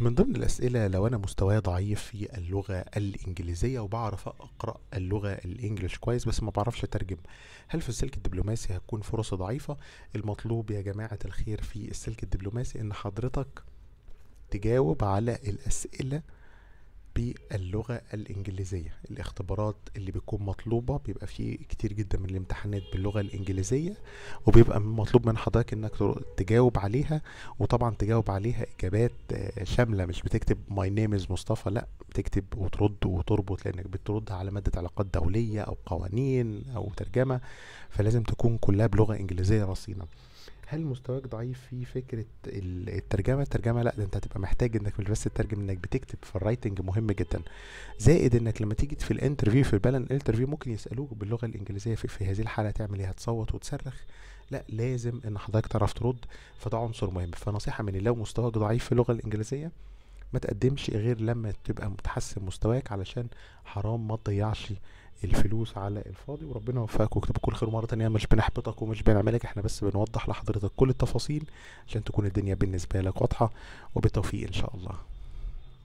من ضمن الأسئلة لو أنا مستواي ضعيف في اللغة الإنجليزية وبعرف أقرأ اللغة الإنجليش كويس بس ما بعرفش أترجم هل في السلك الدبلوماسي هتكون فرصة ضعيفة؟ المطلوب يا جماعة الخير في السلك الدبلوماسي إن حضرتك تجاوب على الأسئلة باللغة الإنجليزية الاختبارات اللي بتكون مطلوبة بيبقى في كتير جدا من الامتحانات باللغة الإنجليزية وبيبقى مطلوب من حضرتك إنك تجاوب عليها وطبعا تجاوب عليها إجابات آه، شاملة مش بتكتب ماي نيم از مصطفى لأ بتكتب وترد وتربط لأنك بترد على مادة علاقات دولية أو قوانين أو ترجمة فلازم تكون كلها بلغة إنجليزية رصينة هل مستواك ضعيف في فكره الترجمه الترجمه لا ده انت هتبقى محتاج انك مش بس تترجم انك بتكتب فالرايتنج مهم جدا زائد انك لما تيجي في الانترفيو في البالن انترفيو ممكن يسالوك باللغه الانجليزيه في, في هذه الحاله تعمل ايه هتصوت وتصرخ لا لازم ان حضرتك تعرف ترد فده عنصر مهم فنصيحه مني لو مستواك ضعيف في اللغه الانجليزيه ما تقدمش غير لما تبقى متحسن مستواك علشان حرام ما تضيعش الفلوس على الفاضي وربنا يوفقك ويكتب كل خير مره تانية مش بنحبطك ومش بنعملك احنا بس بنوضح لحضرتك كل التفاصيل عشان تكون الدنيا بالنسبه لك واضحه وبالتوفيق ان شاء الله